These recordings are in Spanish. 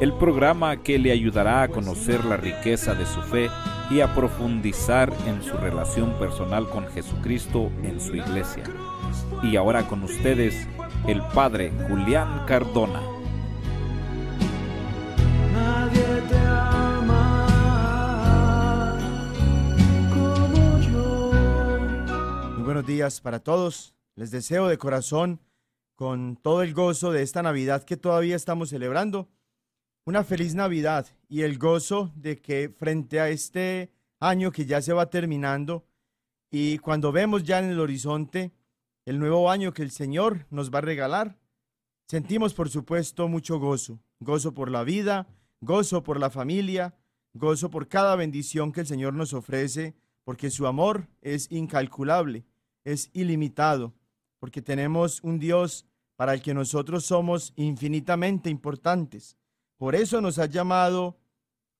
el programa que le ayudará a conocer la riqueza de su fe y a profundizar en su relación personal con Jesucristo en su iglesia. Y ahora con ustedes, el Padre Julián Cardona. te ama Muy buenos días para todos. Les deseo de corazón, con todo el gozo de esta Navidad que todavía estamos celebrando, una feliz Navidad y el gozo de que frente a este año que ya se va terminando y cuando vemos ya en el horizonte el nuevo año que el Señor nos va a regalar, sentimos por supuesto mucho gozo, gozo por la vida, gozo por la familia, gozo por cada bendición que el Señor nos ofrece, porque su amor es incalculable, es ilimitado, porque tenemos un Dios para el que nosotros somos infinitamente importantes por eso nos ha llamado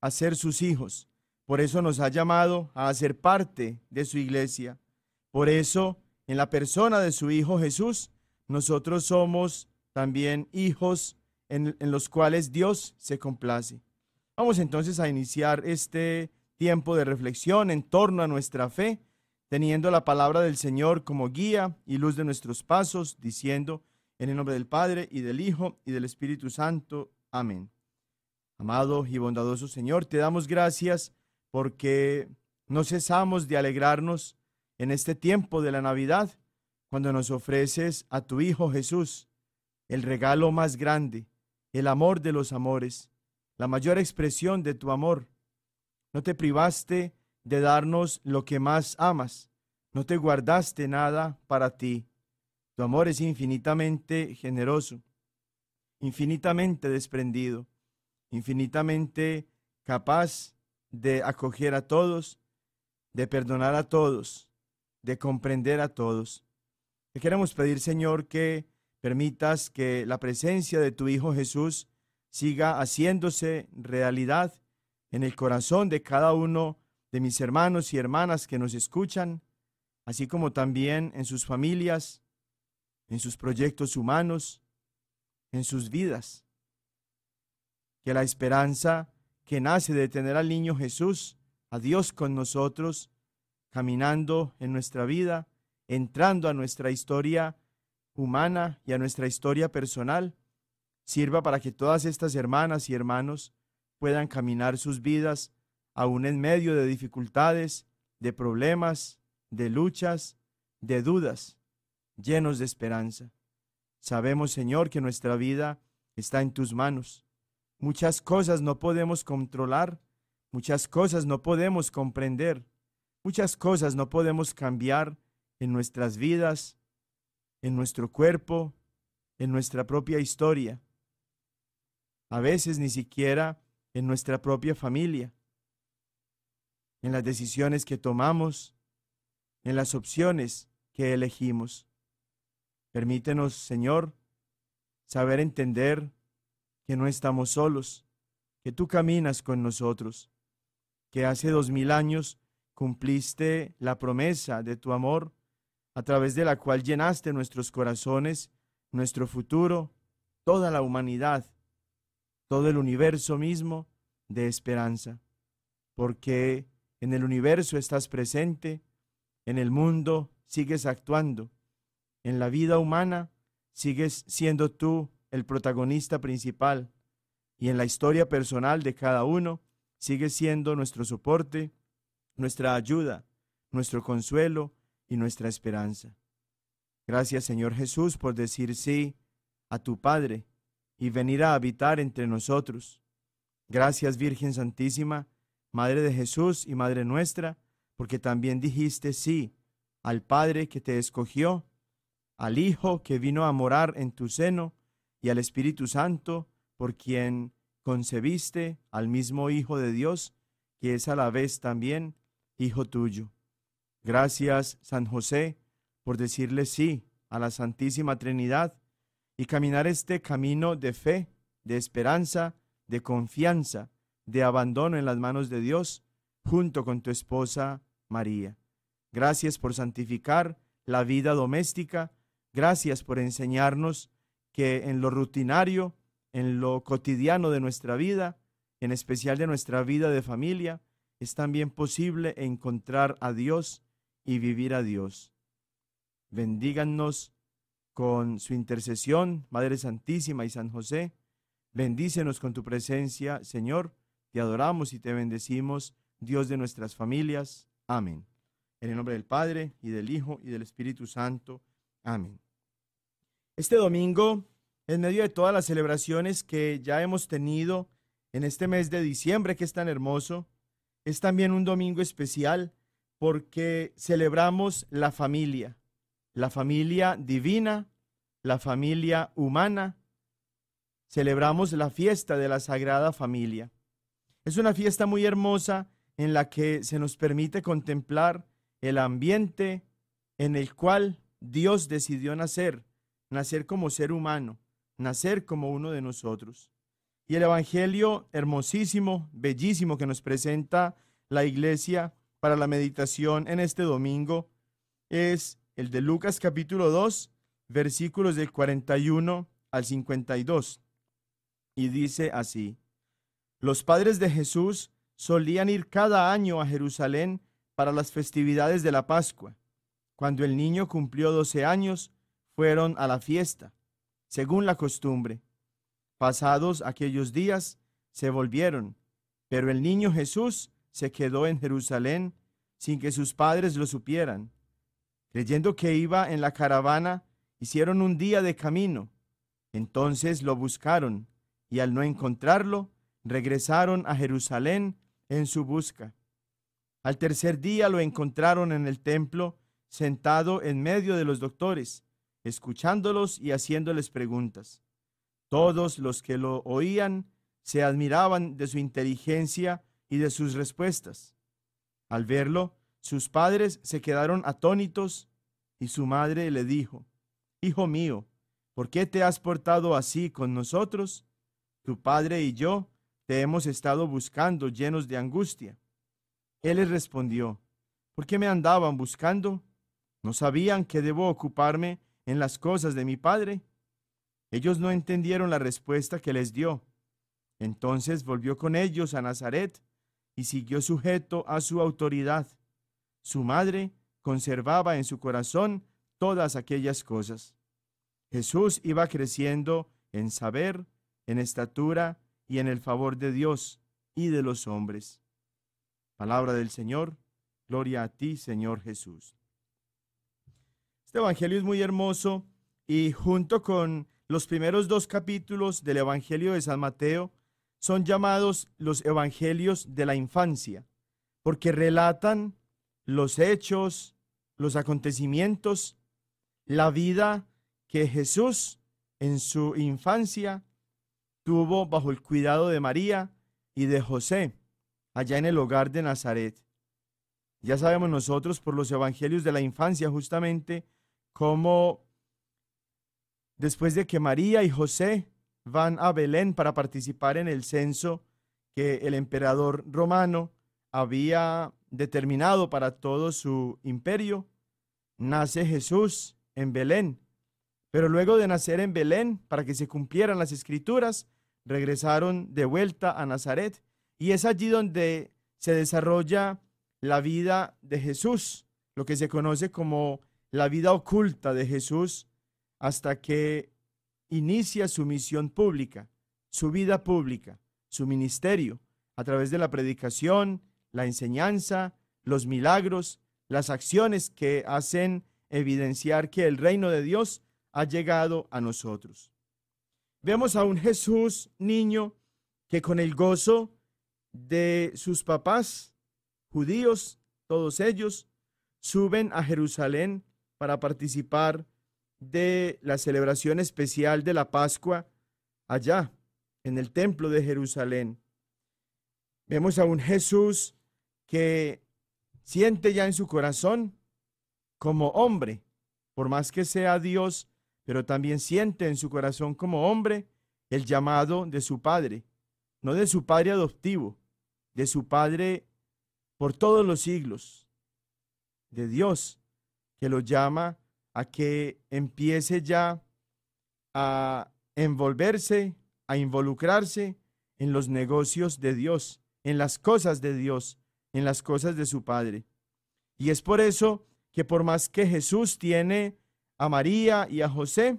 a ser sus hijos. Por eso nos ha llamado a hacer parte de su iglesia. Por eso, en la persona de su Hijo Jesús, nosotros somos también hijos en, en, los cuales Dios se complace. Vamos entonces a iniciar este tiempo de reflexión en torno a nuestra fe, teniendo la palabra del Señor como guía y luz de nuestros pasos, diciendo, en el nombre del Padre y del Hijo y del Espíritu Santo. Amén. Amado y bondadoso Señor, te damos gracias porque no cesamos de alegrarnos en este tiempo de la Navidad, cuando nos ofreces a tu Hijo Jesús el regalo más grande, el amor de los amores, la mayor expresión de tu amor. No te privaste de darnos lo que más amas, no te guardaste nada para ti. Tu amor es infinitamente generoso, infinitamente desprendido infinitamente capaz de acoger a todos, de perdonar a todos, de comprender a todos. Te queremos pedir, Señor, que permitas que la presencia de tu Hijo Jesús siga haciéndose realidad en el corazón de cada uno de mis hermanos y hermanas que nos escuchan, así como también en sus familias, en sus proyectos humanos, en sus vidas la esperanza que nace de tener al niño Jesús, a Dios con nosotros, caminando en nuestra vida, entrando a nuestra historia humana y a nuestra historia personal, sirva para que todas estas hermanas y hermanos puedan caminar sus vidas aún en medio de dificultades, de problemas, de luchas, de dudas, llenos de esperanza. Sabemos, Señor, que nuestra vida está en tus manos Muchas cosas no podemos controlar, muchas cosas no podemos comprender, muchas cosas no podemos cambiar en nuestras vidas, en nuestro cuerpo, en nuestra propia historia, a veces ni siquiera en nuestra propia familia, en las decisiones que tomamos, en las opciones que elegimos. Permítenos, Señor, saber entender que no estamos solos, que tú caminas con nosotros, que hace dos mil años cumpliste la promesa de tu amor, a través de la cual llenaste nuestros corazones, nuestro futuro, toda la humanidad, todo el universo mismo de esperanza, porque en el universo estás presente, en el mundo sigues actuando, en la vida humana sigues siendo tú el protagonista principal, y en la historia personal de cada uno sigue siendo nuestro soporte, nuestra ayuda, nuestro consuelo y nuestra esperanza. Gracias Señor Jesús por decir sí a tu Padre y venir a habitar entre nosotros. Gracias Virgen Santísima, Madre de Jesús y Madre nuestra, porque también dijiste sí al Padre que te escogió, al Hijo que vino a morar en tu seno, y al Espíritu Santo, por quien concebiste al mismo Hijo de Dios, que es a la vez también Hijo tuyo. Gracias, San José, por decirle sí a la Santísima Trinidad y caminar este camino de fe, de esperanza, de confianza, de abandono en las manos de Dios, junto con tu esposa María. Gracias por santificar la vida doméstica, gracias por enseñarnos que en lo rutinario, en lo cotidiano de nuestra vida, en especial de nuestra vida de familia, es también posible encontrar a Dios y vivir a Dios. Bendíganos con su intercesión, Madre Santísima y San José. Bendícenos con tu presencia, Señor. Te adoramos y te bendecimos, Dios de nuestras familias. Amén. En el nombre del Padre, y del Hijo, y del Espíritu Santo. Amén. Este domingo, en medio de todas las celebraciones que ya hemos tenido en este mes de diciembre, que es tan hermoso, es también un domingo especial porque celebramos la familia, la familia divina, la familia humana. Celebramos la fiesta de la Sagrada Familia. Es una fiesta muy hermosa en la que se nos permite contemplar el ambiente en el cual Dios decidió nacer nacer como ser humano, nacer como uno de nosotros. Y el Evangelio hermosísimo, bellísimo que nos presenta la iglesia para la meditación en este domingo es el de Lucas capítulo 2, versículos del 41 al 52. Y dice así, los padres de Jesús solían ir cada año a Jerusalén para las festividades de la Pascua. Cuando el niño cumplió 12 años, fueron a la fiesta, según la costumbre. Pasados aquellos días, se volvieron, pero el niño Jesús se quedó en Jerusalén sin que sus padres lo supieran. Creyendo que iba en la caravana, hicieron un día de camino. Entonces lo buscaron, y al no encontrarlo, regresaron a Jerusalén en su busca. Al tercer día lo encontraron en el templo, sentado en medio de los doctores, escuchándolos y haciéndoles preguntas. Todos los que lo oían se admiraban de su inteligencia y de sus respuestas. Al verlo, sus padres se quedaron atónitos y su madre le dijo, Hijo mío, ¿por qué te has portado así con nosotros? Tu padre y yo te hemos estado buscando llenos de angustia. Él les respondió, ¿por qué me andaban buscando? ¿No sabían que debo ocuparme en las cosas de mi Padre? Ellos no entendieron la respuesta que les dio. Entonces volvió con ellos a Nazaret y siguió sujeto a su autoridad. Su madre conservaba en su corazón todas aquellas cosas. Jesús iba creciendo en saber, en estatura y en el favor de Dios y de los hombres. Palabra del Señor, gloria a ti, Señor Jesús. Este Evangelio es muy hermoso y junto con los primeros dos capítulos del Evangelio de San Mateo son llamados los Evangelios de la infancia, porque relatan los hechos, los acontecimientos, la vida que Jesús en su infancia tuvo bajo el cuidado de María y de José, allá en el hogar de Nazaret. Ya sabemos nosotros por los evangelios de la infancia justamente cómo después de que María y José van a Belén para participar en el censo que el emperador romano había determinado para todo su imperio, nace Jesús en Belén. Pero luego de nacer en Belén, para que se cumplieran las escrituras, regresaron de vuelta a Nazaret. Y es allí donde se desarrolla la vida de Jesús, lo que se conoce como la vida oculta de Jesús hasta que inicia su misión pública, su vida pública, su ministerio, a través de la predicación, la enseñanza, los milagros, las acciones que hacen evidenciar que el reino de Dios ha llegado a nosotros. Vemos a un Jesús niño que con el gozo de sus papás, judíos, todos ellos, suben a Jerusalén para participar de la celebración especial de la Pascua allá, en el templo de Jerusalén. Vemos a un Jesús que siente ya en su corazón como hombre, por más que sea Dios, pero también siente en su corazón como hombre el llamado de su Padre, no de su Padre adoptivo, de su Padre por todos los siglos, de Dios, que lo llama a que empiece ya a envolverse, a involucrarse en los negocios de Dios, en las cosas de Dios, en las cosas de su Padre. Y es por eso que por más que Jesús tiene a María y a José,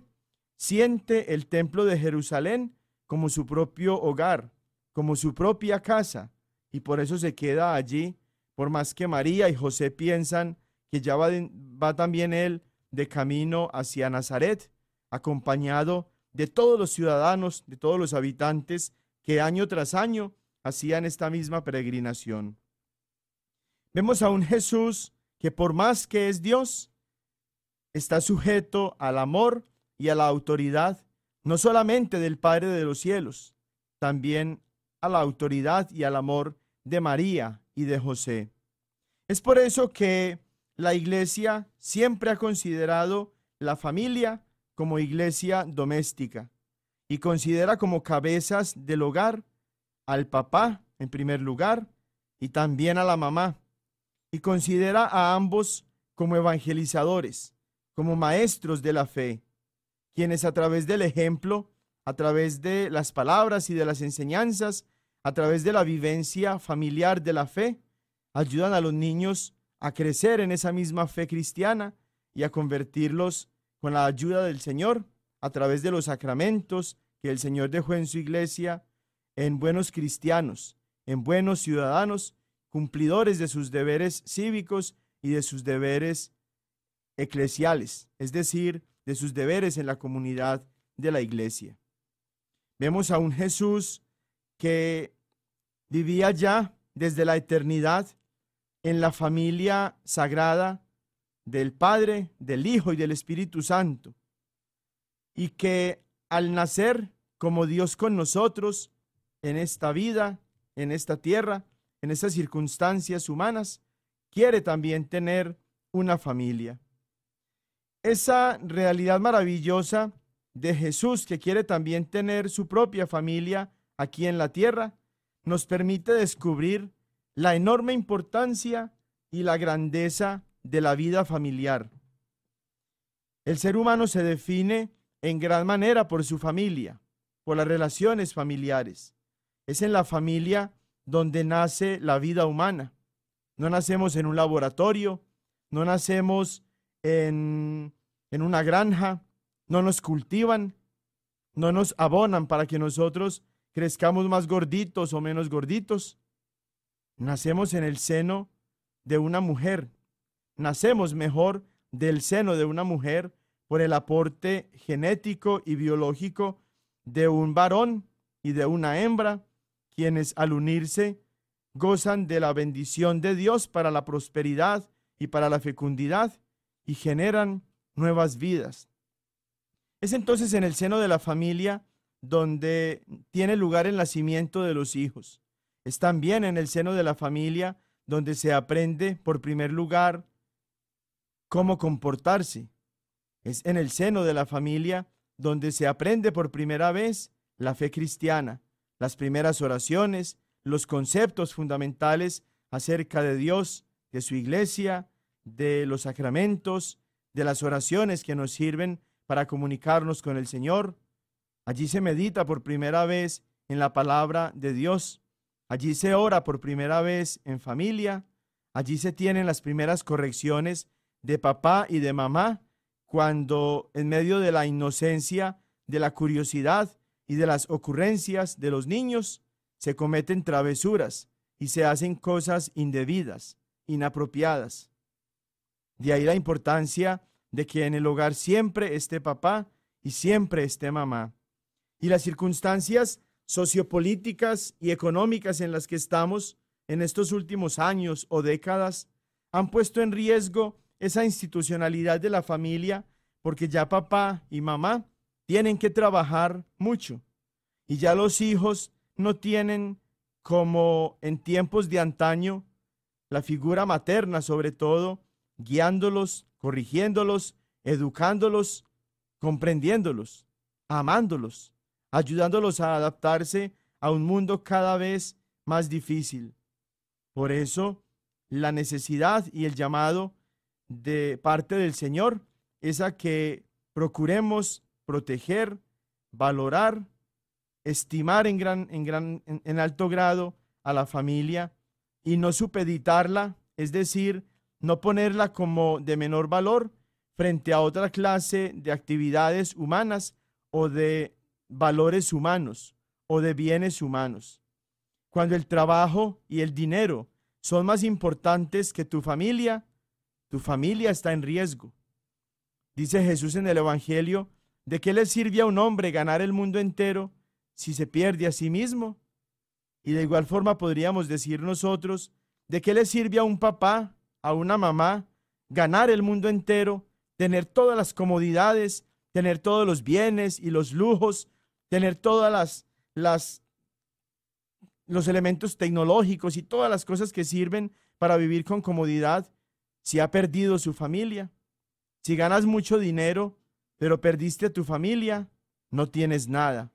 siente el templo de Jerusalén como su propio hogar, como su propia casa, y por eso se queda allí, por más que María y José piensan que ya va, también él de camino hacia Nazaret, acompañado de todos los ciudadanos, de todos los habitantes que año tras año hacían esta misma peregrinación. Vemos a un Jesús que por más que es Dios, está sujeto al amor y a la autoridad, no solamente del Padre de los cielos, también a la autoridad y al amor de María y de José. Es por eso que la Iglesia siempre ha considerado la familia como iglesia doméstica y considera como cabezas del hogar al papá en primer lugar y también a la mamá y considera a ambos como evangelizadores, como maestros de la fe, quienes a través del ejemplo, a través de las palabras y de las enseñanzas, a través de la vivencia familiar de la fe, ayudan a los niños a crecer en esa misma fe cristiana y a convertirlos con la ayuda del Señor a través de los sacramentos que el Señor dejó en su iglesia en buenos cristianos, en buenos ciudadanos, cumplidores de sus deberes cívicos y de sus deberes eclesiales, es decir, de sus deberes en la comunidad de la iglesia. Vemos a un Jesús que vivía ya desde la eternidad en la familia sagrada del Padre, del Hijo y del Espíritu Santo, y que al nacer como Dios con nosotros en esta vida, en esta tierra, en esas circunstancias humanas, quiere también tener una familia. Esa realidad maravillosa de Jesús que quiere también tener su propia familia aquí en la tierra, nos permite descubrir la enorme importancia y la grandeza de la vida familiar. El ser humano se define en gran manera por su familia, por las relaciones familiares. Es en la familia donde nace la vida humana. No nacemos en un laboratorio, no nacemos en, en una granja, no nos cultivan, no nos abonan para que nosotros crezcamos más gorditos o menos gorditos. Nacemos en el seno de una mujer. Nacemos mejor del seno de una mujer por el aporte genético y biológico de un varón y de una hembra, quienes al unirse gozan de la bendición de Dios para la prosperidad y para la fecundidad y generan nuevas vidas. Es entonces en el seno de la familia donde tiene lugar el nacimiento de los hijos. Es también en el seno de la familia donde se aprende, por primer lugar, cómo comportarse. Es en el seno de la familia donde se aprende por primera vez la fe cristiana, las primeras oraciones, los conceptos fundamentales acerca de Dios, de su iglesia, de los sacramentos, de las oraciones que nos sirven para comunicarnos con el Señor. Allí se medita por primera vez en la palabra de Dios. Allí se ora por primera vez en familia, allí se tienen las primeras correcciones de papá y de mamá, cuando en medio de la inocencia, de la curiosidad y de las ocurrencias de los niños, se cometen travesuras y se hacen cosas indebidas, inapropiadas. De ahí la importancia de que en el hogar siempre esté papá y siempre esté mamá. Y las circunstancias sociopolíticas y económicas en las que estamos en estos últimos años o décadas han puesto en riesgo esa institucionalidad de la familia porque ya papá y mamá tienen que trabajar mucho y ya los hijos no tienen como en tiempos de antaño la figura materna sobre todo guiándolos, corrigiéndolos, educándolos, comprendiéndolos, amándolos ayudándolos a adaptarse a un mundo cada vez más difícil. Por eso, la necesidad y el llamado de parte del Señor es a que procuremos proteger, valorar, estimar en, gran, en, gran, alto grado a la familia y no supeditarla, es decir, no ponerla como de menor valor frente a otra clase de actividades humanas o de valores humanos o de bienes humanos. Cuando el trabajo y el dinero son más importantes que tu familia, tu familia está en riesgo. Dice Jesús en el Evangelio, ¿de qué le sirve a un hombre ganar el mundo entero si se pierde a sí mismo? Y de igual forma podríamos decir nosotros, ¿de qué le sirve a un papá, a una mamá, ganar el mundo entero, tener todas las comodidades, tener todos los bienes y los lujos, tener todas las, los elementos tecnológicos y todas las cosas que sirven para vivir con comodidad, si ha perdido su familia, si ganas mucho dinero, pero perdiste a tu familia, no tienes nada.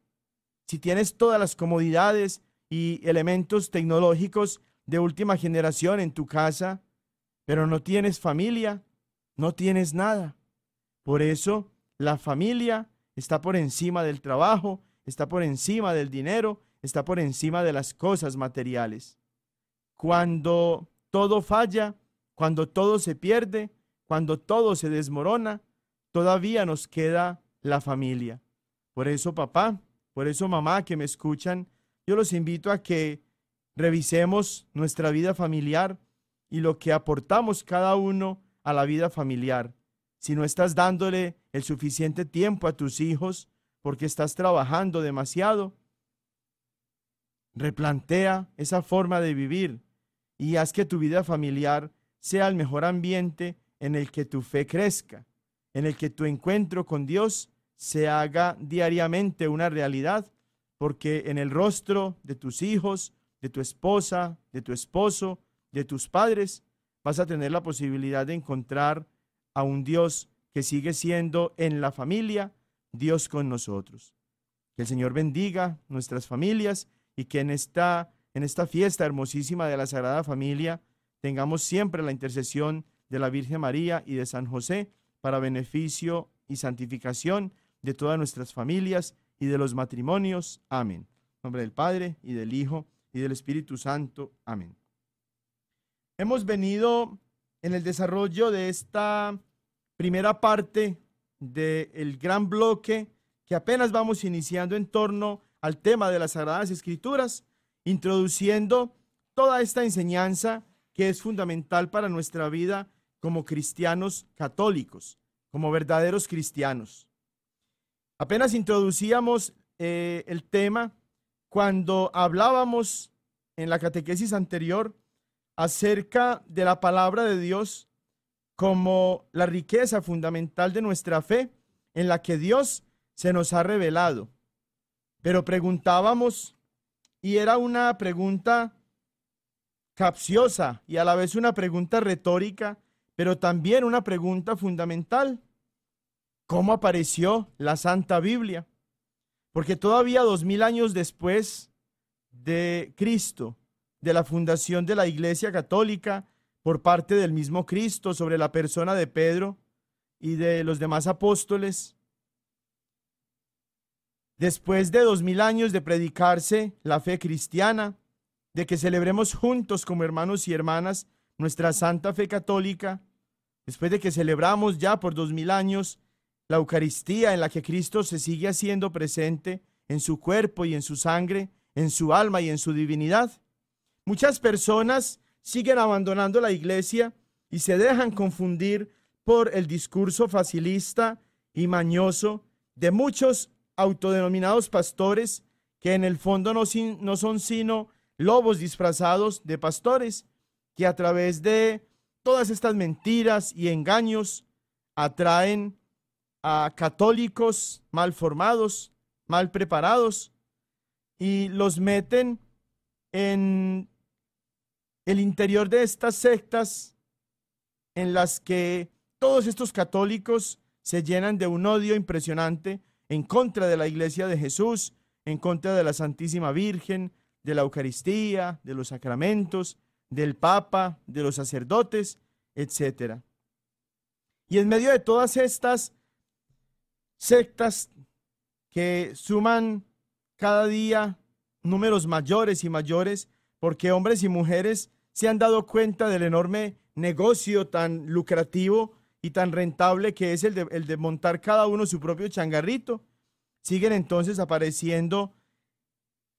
Si tienes todas las comodidades y elementos tecnológicos de última generación en tu casa, pero no tienes familia, no tienes nada. Por eso la familia está por encima del trabajo, está por encima del dinero, está por encima de las cosas materiales. Cuando todo falla, cuando todo se pierde, cuando todo se desmorona, todavía nos queda la familia. Por eso, papá, por eso, mamá, que me escuchan, yo los invito a que revisemos nuestra vida familiar y lo que aportamos cada uno a la vida familiar. Si no estás dándole el suficiente tiempo a tus hijos, porque estás trabajando demasiado. Replantea esa forma de vivir y haz que tu vida familiar sea el mejor ambiente en el que tu fe crezca, en el que tu encuentro con Dios se haga diariamente una realidad, porque en el rostro de tus hijos, de tu esposa, de tu esposo, de tus padres, vas a tener la posibilidad de encontrar a un Dios que sigue siendo en la familia Dios con nosotros. Que el Señor bendiga nuestras familias y que en esta, en esta fiesta hermosísima de la Sagrada Familia tengamos siempre la intercesión de la Virgen María y de San José para beneficio y santificación de todas nuestras familias y de los matrimonios. Amén. En nombre del Padre y del Hijo y del Espíritu Santo. Amén. Hemos venido en el desarrollo de esta primera parte del gran bloque que apenas vamos iniciando en torno al tema de las Sagradas Escrituras, introduciendo toda esta enseñanza que es fundamental para nuestra vida como cristianos católicos, como verdaderos cristianos. Apenas introducíamos eh, el tema cuando hablábamos en la catequesis anterior acerca de la palabra de Dios como la riqueza fundamental de nuestra fe en la que Dios se nos ha revelado. Pero preguntábamos, y era una pregunta capciosa y a la vez una pregunta retórica, pero también una pregunta fundamental. ¿Cómo apareció la Santa Biblia? Porque todavía dos mil años después de Cristo, de la fundación de la Iglesia Católica, por parte del mismo Cristo sobre la persona de Pedro y de los demás apóstoles. Después de dos mil años de predicarse la fe cristiana, de que celebremos juntos como hermanos y hermanas nuestra santa fe católica, después de que celebramos ya por dos mil años la Eucaristía en la que Cristo se sigue haciendo presente en su cuerpo y en su sangre, en su alma y en su divinidad, muchas personas siguen abandonando la iglesia y se dejan confundir por el discurso facilista y mañoso de muchos autodenominados pastores que en el fondo no, son sino lobos disfrazados de pastores que a través de todas estas mentiras y engaños atraen a católicos mal formados, mal preparados y los meten en el interior de estas sectas en las que todos estos católicos se llenan de un odio impresionante en contra de la iglesia de Jesús, en contra de la Santísima Virgen, de la Eucaristía, de los sacramentos, del Papa, de los sacerdotes, etc. Y en medio de todas estas sectas que suman cada día números mayores y mayores, porque hombres y mujeres se han dado cuenta del enorme negocio tan lucrativo y tan rentable que es el de, montar cada uno su propio changarrito. Siguen entonces apareciendo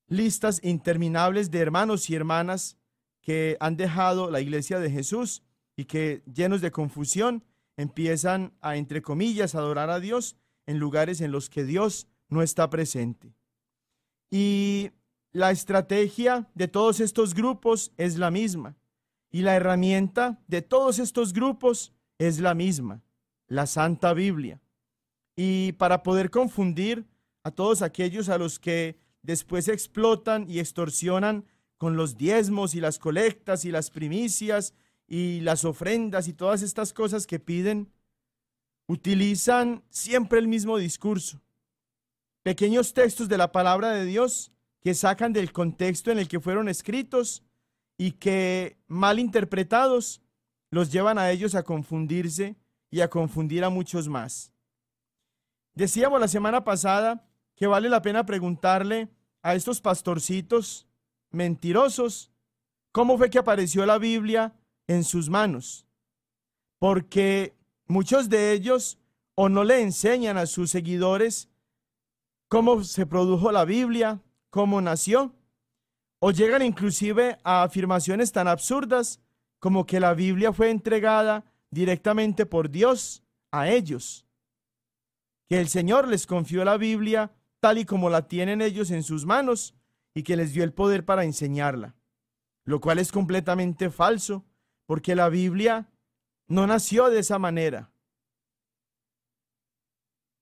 listas interminables de hermanos y hermanas que han dejado la iglesia de Jesús y que llenos de confusión empiezan a, entre comillas, adorar a Dios en lugares en los que Dios no está presente. Y la estrategia de todos estos grupos es la misma y la herramienta de todos estos grupos es la misma, la Santa Biblia. Y para poder confundir a todos aquellos a los que después explotan y extorsionan con los diezmos y las colectas y las primicias y las ofrendas y todas estas cosas que piden, utilizan siempre el mismo discurso. Pequeños textos de la palabra de Dios que sacan del contexto en el que fueron escritos y que mal interpretados los llevan a ellos a confundirse y a confundir a muchos más. Decíamos la semana pasada que vale la pena preguntarle a estos pastorcitos mentirosos cómo fue que apareció la Biblia en sus manos, porque muchos de ellos o no le enseñan a sus seguidores cómo se produjo la Biblia, cómo nació, o llegan inclusive a afirmaciones tan absurdas como que la Biblia fue entregada directamente por Dios a ellos, que el Señor les confió la Biblia tal y como la tienen ellos en sus manos y que les dio el poder para enseñarla, lo cual es completamente falso, porque la Biblia no nació de esa manera.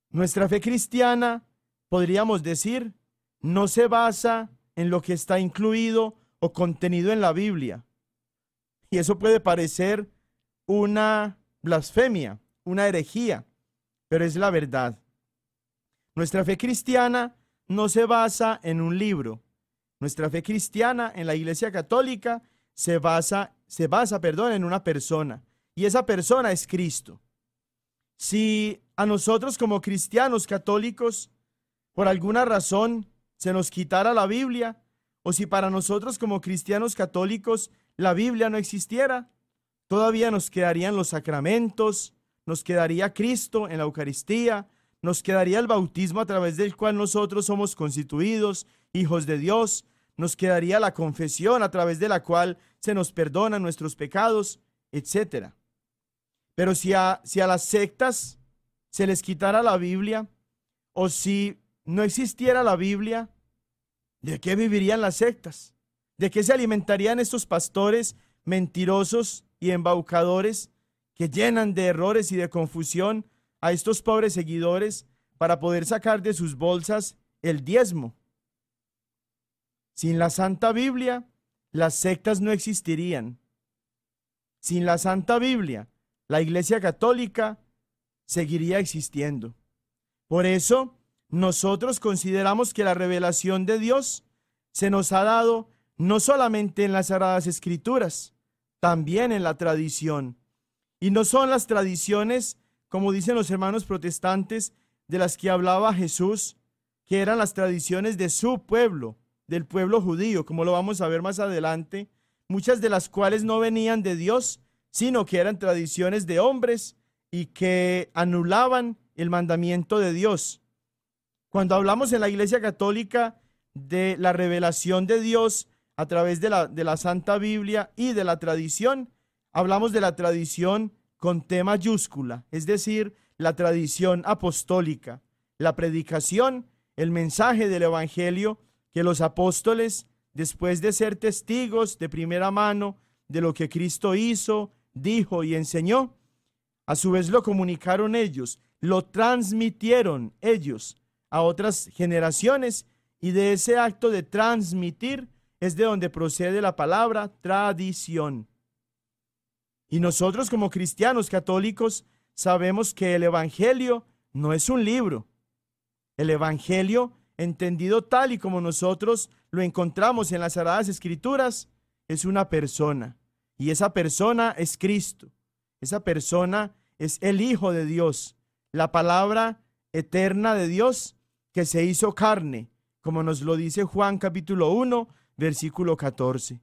Nuestra fe cristiana, podríamos decir, no se basa en lo que está incluido o contenido en la Biblia. Y eso puede parecer una blasfemia, una herejía, pero es la verdad. Nuestra fe cristiana no se basa en un libro. Nuestra fe cristiana en la Iglesia Católica se basa, se basa, perdón, en una persona. Y esa persona es Cristo. Si a nosotros como cristianos católicos, por alguna razón, se nos quitara la Biblia o si para nosotros como cristianos católicos la Biblia no existiera, todavía nos quedarían los sacramentos, nos quedaría Cristo en la Eucaristía, nos quedaría el bautismo a través del cual nosotros somos constituidos hijos de Dios, nos quedaría la confesión a través de la cual se nos perdonan nuestros pecados, etc. Pero si a, si a las sectas se les quitara la Biblia, o si no existiera la Biblia, ¿de qué vivirían las sectas? ¿De qué se alimentarían estos pastores mentirosos y embaucadores que llenan de errores y de confusión a estos pobres seguidores para poder sacar de sus bolsas el diezmo? Sin la Santa Biblia, las sectas no existirían. Sin la Santa Biblia, la Iglesia Católica seguiría existiendo. Por eso, nosotros consideramos que la revelación de Dios se nos ha dado no solamente en las Sagradas Escrituras, también en la tradición. Y no son las tradiciones, como dicen los hermanos protestantes, de las que hablaba Jesús, que eran las tradiciones de su pueblo, del pueblo judío, como lo vamos a ver más adelante, muchas de las cuales no venían de Dios, sino que eran tradiciones de hombres y que anulaban el mandamiento de Dios. Cuando hablamos en la Iglesia Católica de la revelación de Dios a través de la, Santa Biblia y de la tradición, hablamos de la tradición con T mayúscula, es decir, la tradición apostólica, la predicación, el mensaje del Evangelio que los apóstoles, después de ser testigos de primera mano de lo que Cristo hizo, dijo y enseñó, a su vez lo comunicaron ellos, lo transmitieron ellos a otras generaciones y de ese acto de transmitir es de donde procede la palabra tradición. Y nosotros como cristianos católicos sabemos que el Evangelio no es un libro. El Evangelio, entendido tal y como nosotros lo encontramos en las Sagradas Escrituras, es una persona. Y esa persona es Cristo. Esa persona es el Hijo de Dios, la palabra eterna de Dios que se hizo carne, como nos lo dice Juan capítulo 1, versículo 14.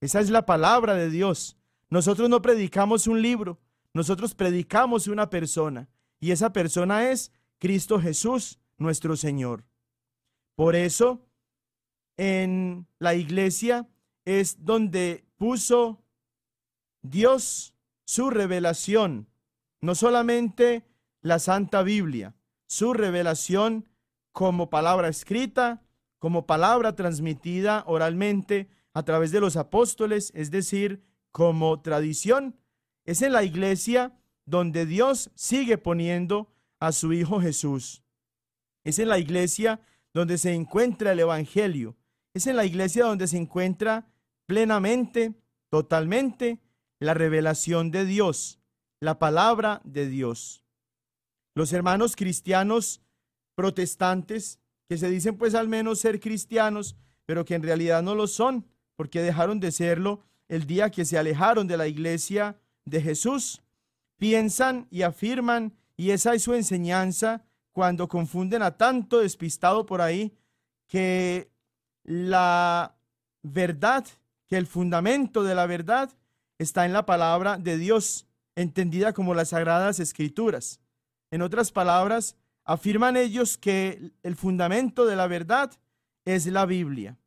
Esa es la palabra de Dios. Nosotros no predicamos un libro, nosotros predicamos una persona, y esa persona es Cristo Jesús, nuestro Señor. Por eso, en la iglesia es donde puso Dios su revelación, no solamente la Santa Biblia, su revelación como palabra escrita, como palabra transmitida oralmente a través de los apóstoles, es decir, como tradición. Es en la iglesia donde Dios sigue poniendo a su Hijo Jesús. Es en la iglesia donde se encuentra el Evangelio. Es en la iglesia donde se encuentra plenamente, totalmente, la revelación de Dios, la palabra de Dios. Los hermanos cristianos protestantes que se dicen pues al menos ser cristianos, pero que en realidad no lo son, porque dejaron de serlo el día que se alejaron de la iglesia de Jesús. Piensan y afirman, y esa es su enseñanza, cuando confunden a tanto despistado por ahí, que la verdad, que el fundamento de la verdad está en la palabra de Dios, entendida como las sagradas escrituras. En otras palabras, Afirman ellos que el fundamento de la verdad es la Biblia.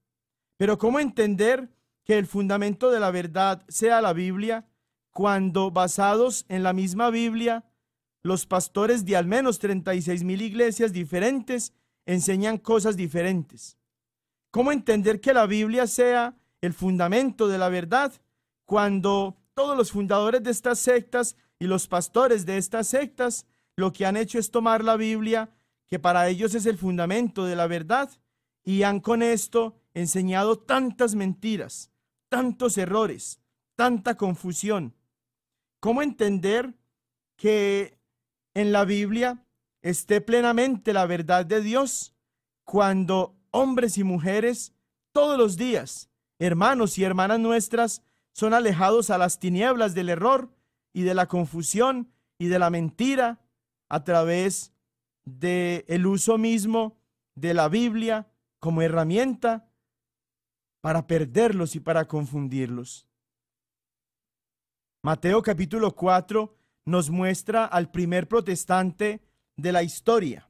Pero ¿cómo entender que el fundamento de la verdad sea la Biblia cuando basados en la misma Biblia, los pastores de al menos 36 mil iglesias diferentes enseñan cosas diferentes? ¿Cómo entender que la Biblia sea el fundamento de la verdad cuando todos los fundadores de estas sectas y los pastores de estas sectas lo que han hecho es tomar la Biblia, que para ellos es el fundamento de la verdad, y han con esto enseñado tantas mentiras, tantos errores, tanta confusión. ¿Cómo entender que en la Biblia esté plenamente la verdad de Dios cuando hombres y mujeres todos los días, hermanos y hermanas nuestras, son alejados a las tinieblas del error y de la confusión y de la mentira a través del el uso mismo de la Biblia como herramienta para perderlos y para confundirlos. Mateo capítulo 4 nos muestra al primer protestante de la historia.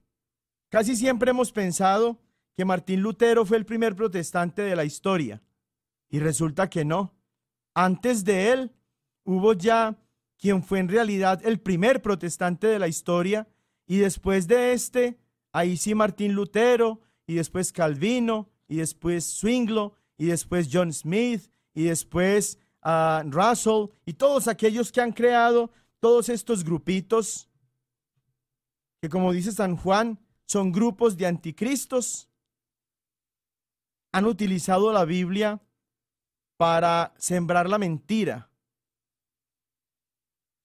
Casi siempre hemos pensado que Martín Lutero fue el primer protestante de la historia y resulta que no. Antes de él hubo ya quien fue en realidad el primer protestante de la historia, y después de este, ahí sí Martín Lutero, y después Calvino, y después Swinglo y después John Smith, y después ah, Russell, y todos aquellos que han creado todos estos grupitos, que como dice San Juan, son grupos de anticristos, han utilizado la Biblia para sembrar la mentira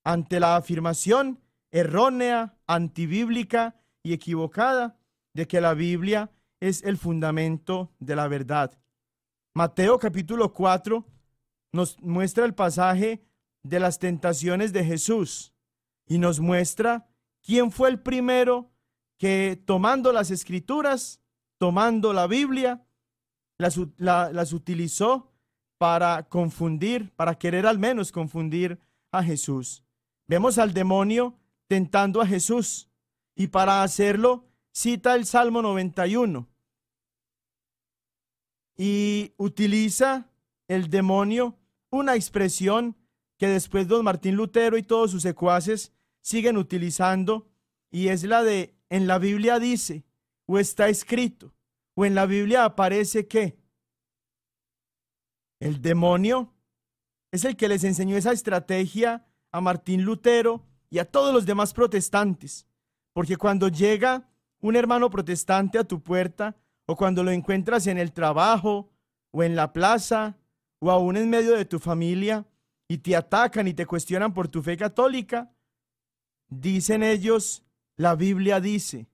ante la afirmación errónea, antibíblica y equivocada de que la Biblia es el fundamento de la verdad. Mateo capítulo 4 nos muestra el pasaje de las tentaciones de Jesús y nos muestra quién fue el primero que tomando las escrituras, tomando la Biblia, las, las utilizó para confundir, para querer al menos confundir a Jesús. Vemos al demonio tentando a Jesús y para hacerlo cita el Salmo 91 y utiliza el demonio una expresión que después don Martín Lutero y todos sus secuaces siguen utilizando y es la de en la Biblia dice o está escrito o en la Biblia aparece que el demonio es el que les enseñó esa estrategia a Martín Lutero y a todos los demás protestantes, porque cuando llega un hermano protestante a tu puerta, o cuando lo encuentras en el trabajo, o en la plaza, o aún en medio de tu familia, y te atacan y te cuestionan por tu fe católica, dicen ellos, la Biblia dice,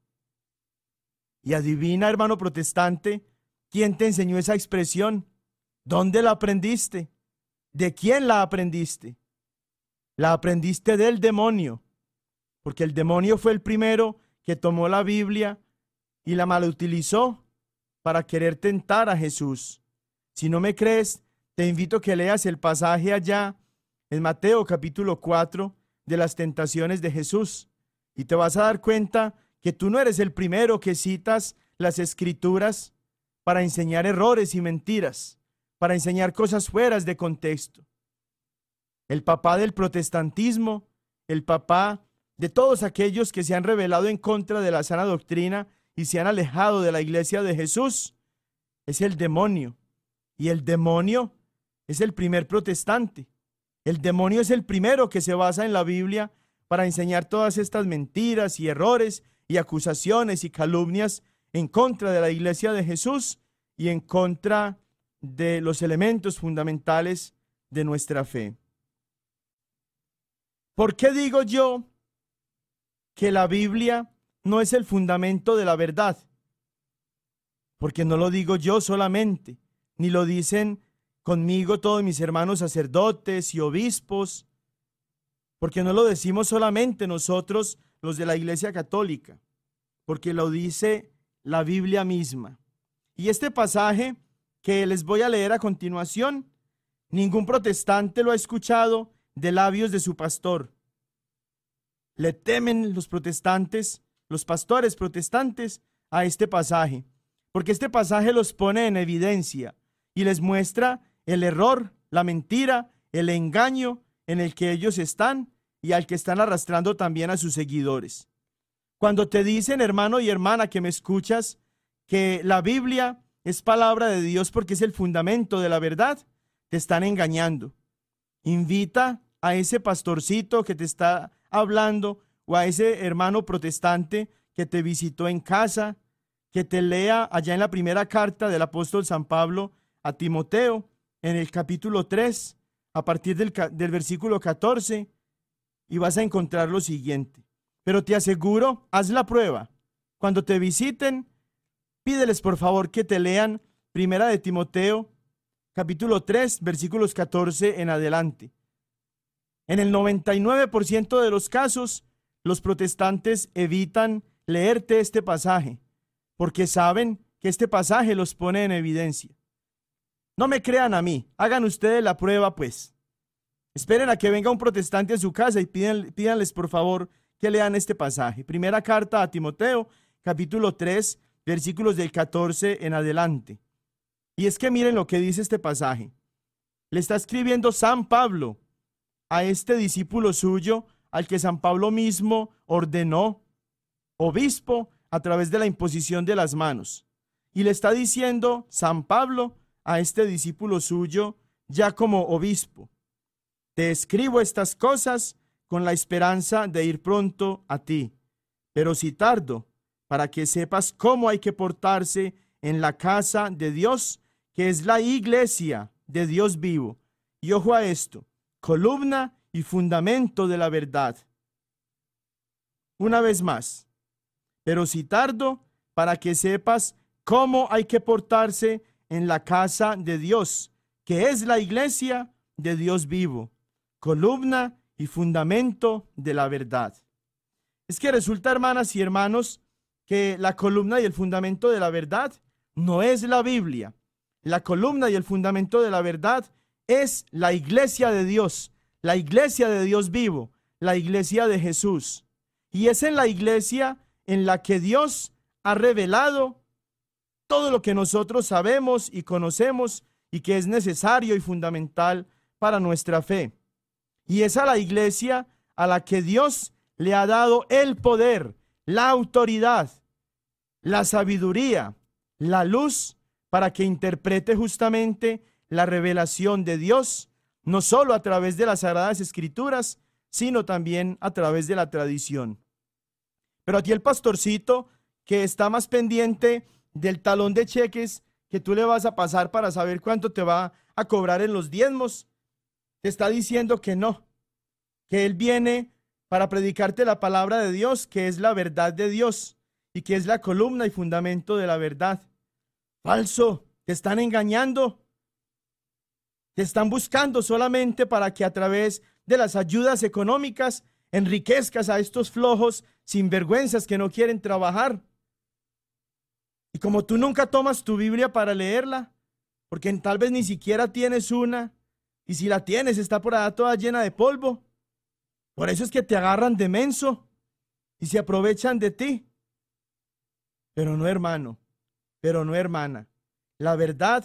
y adivina, hermano protestante, ¿quién te enseñó esa expresión? ¿Dónde la aprendiste? ¿De quién la aprendiste? La aprendiste del demonio, porque el demonio fue el primero que tomó la Biblia y la malutilizó para querer tentar a Jesús. Si no me crees, te invito a que leas el pasaje allá en Mateo capítulo 4 de las tentaciones de Jesús y te vas a dar cuenta que tú no eres el primero que citas las escrituras para enseñar errores y mentiras, para enseñar cosas fuera de contexto el papá del protestantismo, el papá de todos aquellos que se han rebelado en contra de la sana doctrina y se han alejado de la iglesia de Jesús, es el demonio. Y el demonio es el primer protestante. El demonio es el primero que se basa en la Biblia para enseñar todas estas mentiras y errores y acusaciones y calumnias en contra de la iglesia de Jesús y en contra de los elementos fundamentales de nuestra fe. ¿Por qué digo yo que la Biblia no es el fundamento de la verdad? Porque no lo digo yo solamente, ni lo dicen conmigo todos mis hermanos sacerdotes y obispos, porque no lo decimos solamente nosotros, los de la Iglesia Católica, porque lo dice la Biblia misma. Y este pasaje que les voy a leer a continuación, ningún protestante lo ha escuchado de labios de su pastor. Le temen los protestantes, los pastores protestantes, a este pasaje, porque este pasaje los pone en evidencia y les muestra el error, la mentira, el engaño en el que ellos están y al que están arrastrando también a sus seguidores. Cuando te dicen, hermano y hermana que me escuchas, que la Biblia es palabra de Dios porque es el fundamento de la verdad, te están engañando. Invita a ese pastorcito que te está hablando o a ese hermano protestante que te visitó en casa, que te lea allá en la primera carta del apóstol San Pablo a Timoteo, en el capítulo 3, a partir del, del versículo 14, y vas a encontrar lo siguiente. Pero te aseguro, haz la prueba. Cuando te visiten, pídeles por favor que te lean Primera de Timoteo, capítulo 3, versículos 14 en adelante. En el 99% de los casos, los protestantes evitan leerte este pasaje, porque saben que este pasaje los pone en evidencia. No me crean a mí, hagan ustedes la prueba pues. Esperen a que venga un protestante a su casa y pídanles por favor que lean este pasaje. Primera carta a Timoteo, capítulo 3, versículos del 14 en adelante. Y es que miren lo que dice este pasaje. Le está escribiendo San Pablo a este discípulo suyo al que San Pablo mismo ordenó obispo a través de la imposición de las manos. Y le está diciendo San Pablo a este discípulo suyo ya como obispo, te escribo estas cosas con la esperanza de ir pronto a ti, pero si tardo, para que sepas cómo hay que portarse en la casa de Dios, que es la iglesia de Dios vivo. Y ojo a esto, columna y fundamento de la verdad. Una vez más, pero si tardo para que sepas cómo hay que portarse en la casa de Dios, que es la iglesia de Dios vivo, columna y fundamento de la verdad. Es que resulta, hermanas y hermanos, que la columna y el fundamento de la verdad no es la Biblia. La columna y el fundamento de la verdad es la iglesia de Dios, la iglesia de Dios vivo, la iglesia de Jesús. Y es en la iglesia en la que Dios ha revelado todo lo que nosotros sabemos y conocemos y que es necesario y fundamental para nuestra fe. Y es a la iglesia a la que Dios le ha dado el poder, la autoridad, la sabiduría, la luz para que interprete justamente la revelación de Dios, no solo a través de las sagradas escrituras, sino también a través de la tradición. Pero aquí el pastorcito que está más pendiente del talón de cheques que tú le vas a pasar para saber cuánto te va a cobrar en los diezmos, te está diciendo que no, que Él viene para predicarte la palabra de Dios, que es la verdad de Dios y que es la columna y fundamento de la verdad. Falso, te están engañando. Te están buscando solamente para que a través de las ayudas económicas enriquezcas a estos flojos sinvergüenzas que no quieren trabajar. Y como tú nunca tomas tu Biblia para leerla, porque tal vez ni siquiera tienes una, y si la tienes está por allá toda llena de polvo, por eso es que te agarran de menso y se aprovechan de ti. Pero no hermano, pero no hermana. La verdad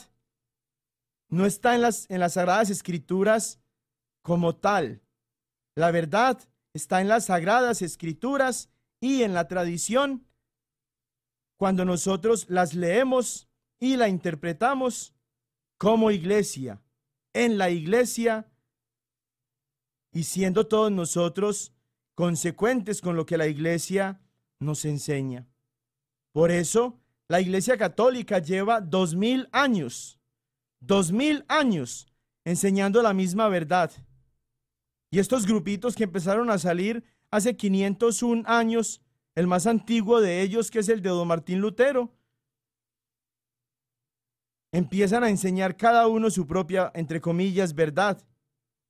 no está en las, en las sagradas escrituras como tal. La verdad está en las sagradas escrituras y en la tradición cuando nosotros las leemos y la interpretamos como iglesia, en la iglesia y siendo todos nosotros consecuentes con lo que la iglesia nos enseña. Por eso, la iglesia católica lleva dos mil años dos mil años enseñando la misma verdad. Y estos grupitos que empezaron a salir hace 501 años, el más antiguo de ellos, que es el de Don Martín Lutero, empiezan a enseñar cada uno su propia, entre comillas, verdad,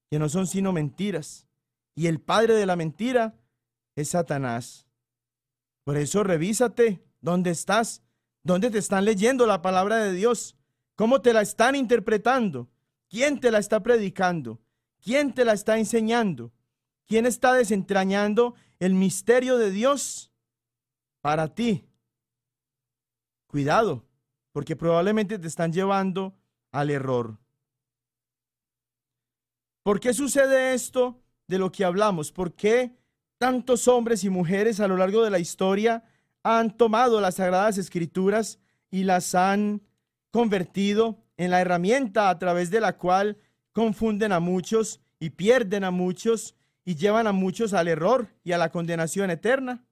que no son sino mentiras. Y el padre de la mentira es Satanás. Por eso revísate dónde estás, dónde te están leyendo la palabra de Dios. ¿Cómo te la están interpretando? ¿Quién te la está predicando? ¿Quién te la está enseñando? ¿Quién está desentrañando el misterio de Dios para ti? Cuidado, porque probablemente te están llevando al error. ¿Por qué sucede esto de lo que hablamos? ¿Por qué tantos hombres y mujeres a lo largo de la historia han tomado las sagradas escrituras y las han convertido en la herramienta a través de la cual confunden a muchos y pierden a muchos y llevan a muchos al error y a la condenación eterna.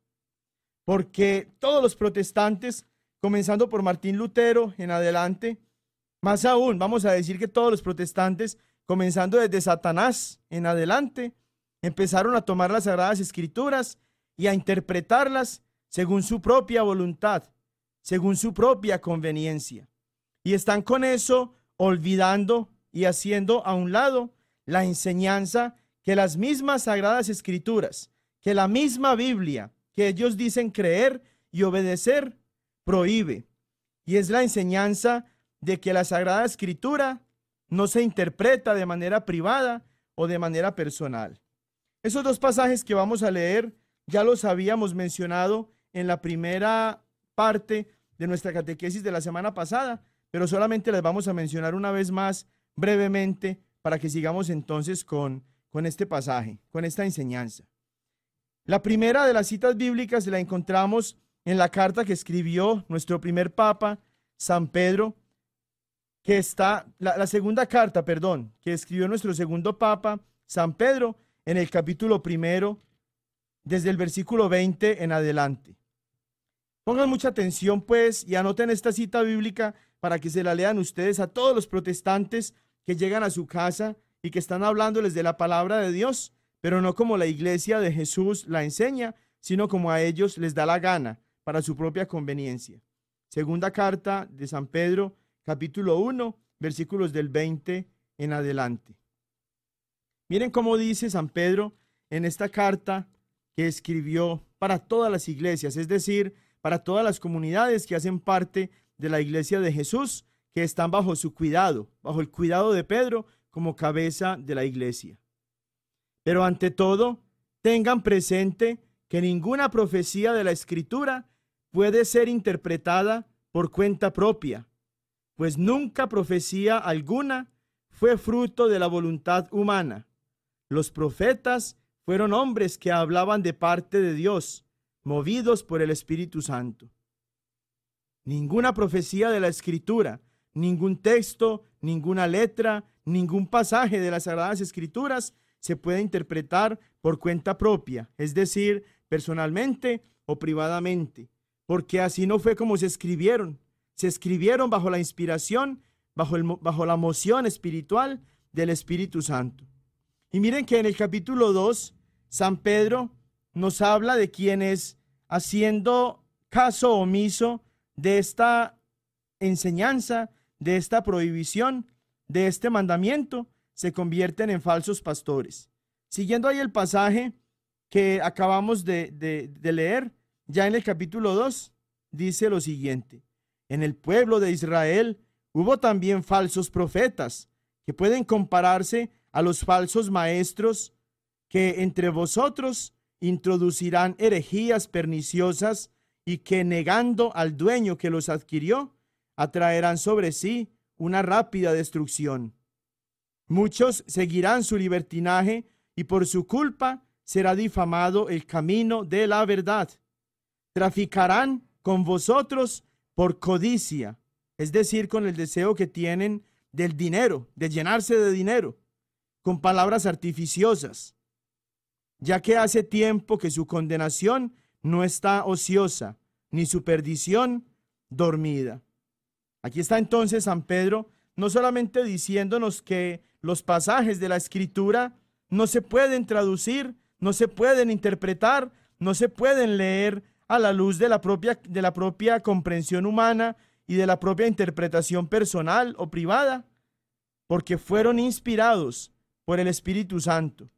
Porque todos los protestantes, comenzando por Martín Lutero en adelante, más aún, vamos a decir que todos los protestantes, comenzando desde Satanás en adelante, empezaron a tomar las sagradas escrituras y a interpretarlas según su propia voluntad, según su propia conveniencia. Y están con eso olvidando y haciendo a un lado la enseñanza que las mismas sagradas escrituras, que la misma Biblia, que ellos dicen creer y obedecer, prohíbe. Y es la enseñanza de que la sagrada escritura no se interpreta de manera privada o de manera personal. Esos dos pasajes que vamos a leer ya los habíamos mencionado en la primera parte de nuestra catequesis de la semana pasada, pero solamente las vamos a mencionar una vez más brevemente para que sigamos entonces con, con este pasaje, con esta enseñanza. La primera de las citas bíblicas la encontramos en la carta que escribió nuestro primer papa, San Pedro, que está, la, la, segunda carta, perdón, que escribió nuestro segundo papa, San Pedro, en el capítulo primero, desde el versículo 20 en adelante. Pongan mucha atención, pues, y anoten esta cita bíblica para que se la lean ustedes a todos los protestantes que llegan a su casa y que están hablándoles de la palabra de Dios, pero no como la iglesia de Jesús la enseña, sino como a ellos les da la gana, para su propia conveniencia. Segunda carta de San Pedro, capítulo 1, versículos del 20 en adelante. Miren cómo dice San Pedro en esta carta que escribió para todas las iglesias, es decir, para todas las comunidades que hacen parte de la iglesia de Jesús que están bajo su cuidado, bajo el cuidado de Pedro como cabeza de la iglesia. Pero ante todo, tengan presente que ninguna profecía de la escritura puede ser interpretada por cuenta propia, pues nunca profecía alguna fue fruto de la voluntad humana. Los profetas fueron hombres que hablaban de parte de Dios, movidos por el Espíritu Santo. Ninguna profecía de la escritura, ningún texto, ninguna letra, ningún pasaje de las Sagradas Escrituras se puede interpretar por cuenta propia, es decir, personalmente o privadamente, porque así no fue como se escribieron. Se escribieron bajo la inspiración, bajo, bajo la moción espiritual del Espíritu Santo. Y miren que en el capítulo 2, San Pedro nos habla de quienes, haciendo caso omiso de esta enseñanza, de esta prohibición, de este mandamiento, se convierten en falsos pastores. Siguiendo ahí el pasaje que acabamos de, leer, ya en el capítulo 2, dice lo siguiente. En el pueblo de Israel hubo también falsos profetas, que pueden compararse a los falsos maestros que entre vosotros introducirán herejías perniciosas y que negando al dueño que los adquirió, atraerán sobre sí una rápida destrucción. Muchos seguirán su libertinaje y por su culpa será difamado el camino de la verdad. Traficarán con vosotros por codicia, es decir, con el deseo que tienen del dinero, de llenarse de dinero, con palabras artificiosas, ya que hace tiempo que su condenación no está ociosa, ni su perdición dormida. Aquí está entonces San Pedro no solamente diciéndonos que los pasajes de la escritura no se pueden traducir, no se pueden interpretar, no se pueden leer a la luz de la propia, de la propia comprensión humana y de la propia interpretación personal o privada, porque fueron inspirados por el Espíritu Santo.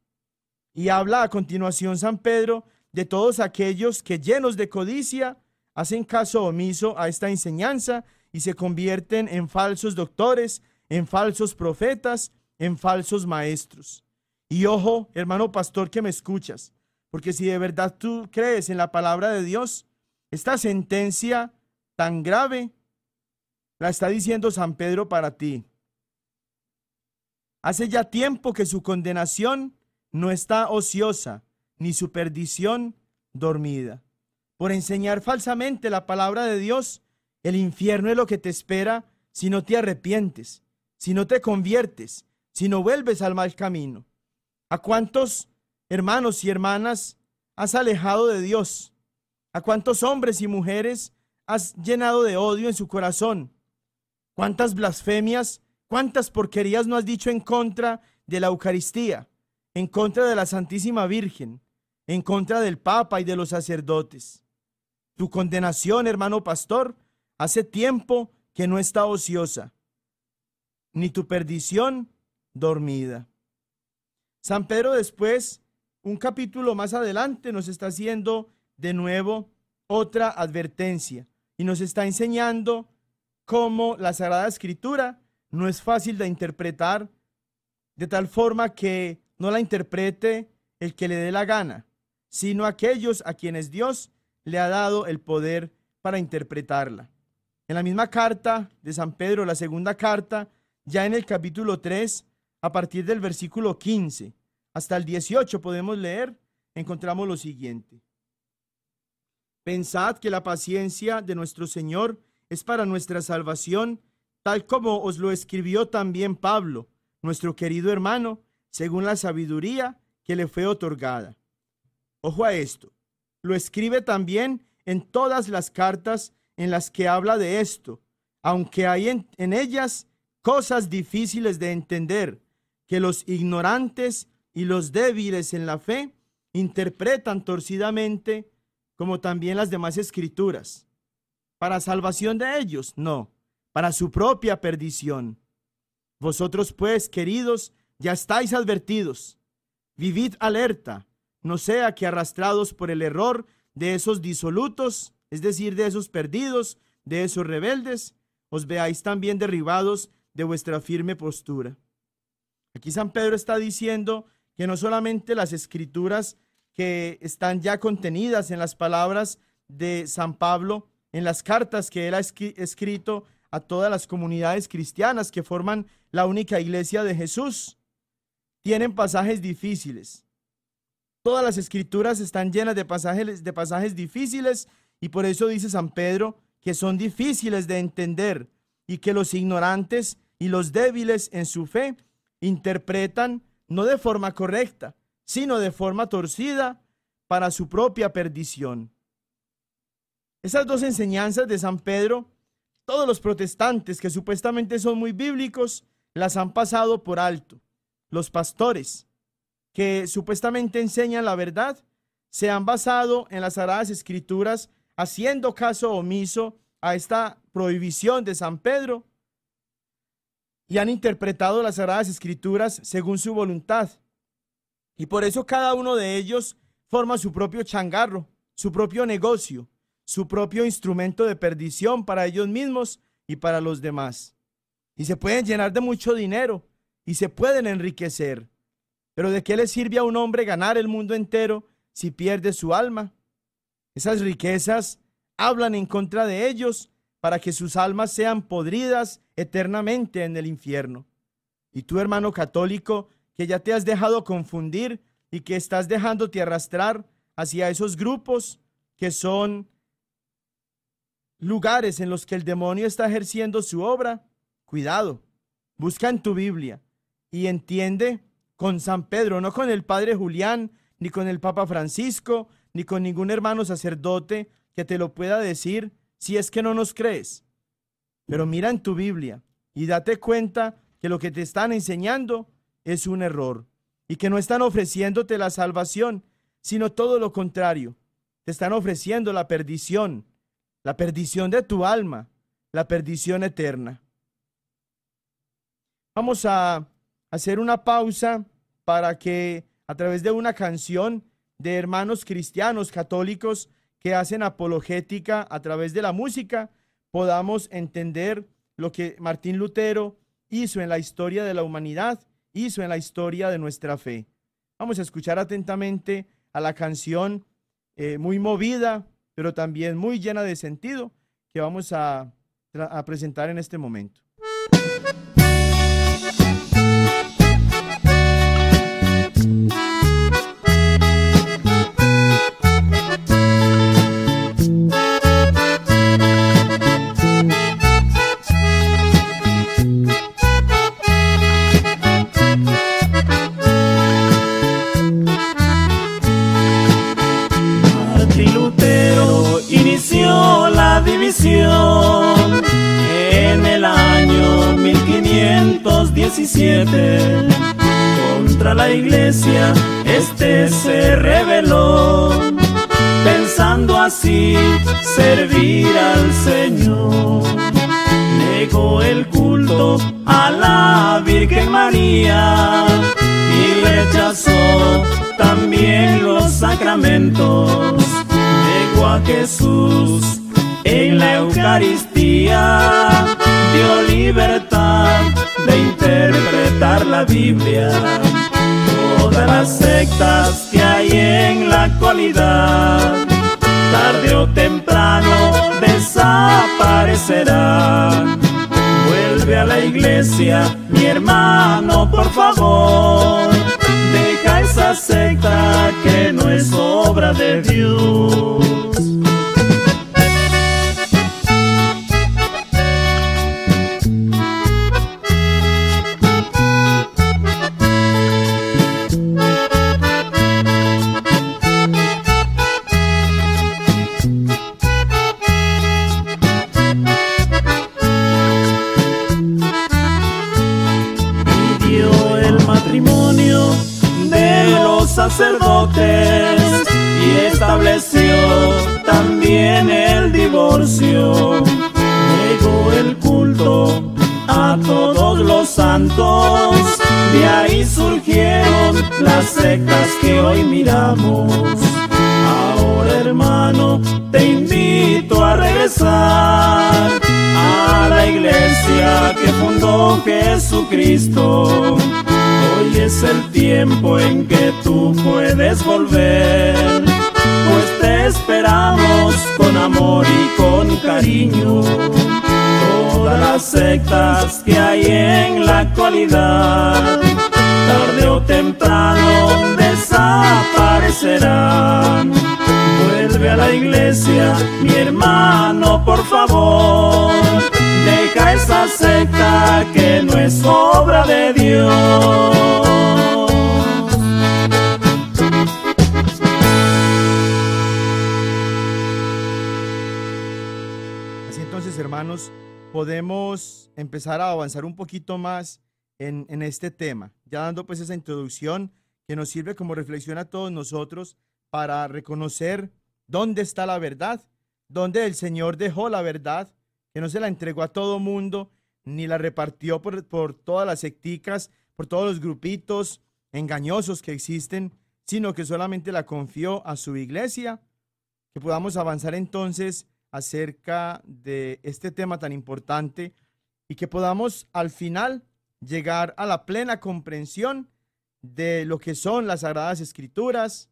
Y habla a continuación San Pedro de todos aquellos que llenos de codicia hacen caso omiso a esta enseñanza y se convierten en falsos doctores, en falsos profetas, en falsos maestros. Y ojo, hermano pastor que me escuchas, porque si de verdad tú crees en la palabra de Dios, esta sentencia tan grave la está diciendo San Pedro para ti. Hace ya tiempo que su condenación no está ociosa, ni su perdición dormida. Por enseñar falsamente la palabra de Dios, el infierno es lo que te espera si no te arrepientes, si no te conviertes, si no vuelves al mal camino. ¿A cuántos hermanos y hermanas has alejado de Dios? ¿A cuántos hombres y mujeres has llenado de odio en su corazón? ¿Cuántas blasfemias, cuántas porquerías no has dicho en contra de la Eucaristía? en contra de la Santísima Virgen, en contra del Papa y de los sacerdotes. Tu condenación, hermano pastor, hace tiempo que no está ociosa, ni tu perdición dormida. San Pedro después, un capítulo más adelante, nos está haciendo de nuevo otra advertencia y nos está enseñando cómo la Sagrada Escritura no es fácil de interpretar, de tal forma que no la interprete el que le dé la gana, sino aquellos a quienes Dios le ha dado el poder para interpretarla. En la misma carta de San Pedro, la segunda carta, ya en el capítulo 3, a partir del versículo 15 hasta el 18 podemos leer, encontramos lo siguiente. Pensad que la paciencia de nuestro Señor es para nuestra salvación, tal como os lo escribió también Pablo, nuestro querido hermano, según la sabiduría que le fue otorgada. Ojo a esto. Lo escribe también en todas las cartas en las que habla de esto, aunque hay en, ellas cosas difíciles de entender que los ignorantes y los débiles en la fe interpretan torcidamente, como también las demás escrituras. ¿Para salvación de ellos? No, para su propia perdición. Vosotros pues, queridos, ya estáis advertidos. Vivid alerta, no sea que arrastrados por el error de esos disolutos, es decir, de esos perdidos, de esos rebeldes, os veáis también derribados de vuestra firme postura. Aquí San Pedro está diciendo que no solamente las escrituras que están ya contenidas en las palabras de San Pablo, en las cartas que él ha escrito a todas las comunidades cristianas que forman la única iglesia de Jesús, tienen pasajes difíciles. Todas las escrituras están llenas de pasajes, de pasajes difíciles y por eso dice San Pedro que son difíciles de entender y que los ignorantes y los débiles en su fe interpretan no de forma correcta, sino de forma torcida para su propia perdición. Esas dos enseñanzas de San Pedro, todos los protestantes que supuestamente son muy bíblicos, las han pasado por alto los pastores que supuestamente enseñan la verdad se han basado en las Sagradas Escrituras haciendo caso omiso a esta prohibición de San Pedro y han interpretado las Sagradas Escrituras según su voluntad. Y por eso cada uno de ellos forma su propio changarro, su propio negocio, su propio instrumento de perdición para ellos mismos y para los demás. Y se pueden llenar de mucho dinero y se pueden enriquecer. Pero ¿de qué le sirve a un hombre ganar el mundo entero si pierde su alma? Esas riquezas hablan en contra de ellos para que sus almas sean podridas eternamente en el infierno. Y tú, hermano católico, que ya te has dejado confundir y que estás dejándote arrastrar hacia esos grupos que son lugares en los que el demonio está ejerciendo su obra, cuidado, busca en tu Biblia y entiende con San Pedro, no con el Padre Julián, ni con el Papa Francisco, ni con ningún hermano sacerdote que te lo pueda decir si es que no nos crees. Pero mira en tu Biblia y date cuenta que lo que te están enseñando es un error y que no están ofreciéndote la salvación, sino todo lo contrario. Te están ofreciendo la perdición, la perdición de tu alma, la perdición eterna. Vamos a hacer una pausa para que a través de una canción de hermanos cristianos católicos que hacen apologética a través de la música, podamos entender lo que Martín Lutero hizo en la historia de la humanidad, hizo en la historia de nuestra fe. Vamos a escuchar atentamente a la canción eh, muy movida, pero también muy llena de sentido que vamos a presentar en este momento. contra la iglesia este se rebeló pensando así servir al Señor negó el culto a la Virgen María y rechazó también los sacramentos negó a Jesús en la Eucaristía dio libertad de interpretar la Biblia. Todas las sectas que hay en la actualidad, tarde o temprano desaparecerán. Vuelve a la iglesia, mi hermano, por favor. Deja esa secta que no es obra de Dios. Así entonces, hermanos, podemos empezar a avanzar un poquito más en, este tema, ya dando pues esa introducción que nos sirve como reflexión a todos nosotros para reconocer dónde está la verdad, dónde el Señor dejó la verdad, que no se la entregó a todo mundo ni la repartió por, todas las secticas, por todos los grupitos engañosos que existen, sino que solamente la confió a su iglesia. Que podamos avanzar entonces acerca de este tema tan importante y que podamos al final llegar a la plena comprensión de lo que son las Sagradas Escrituras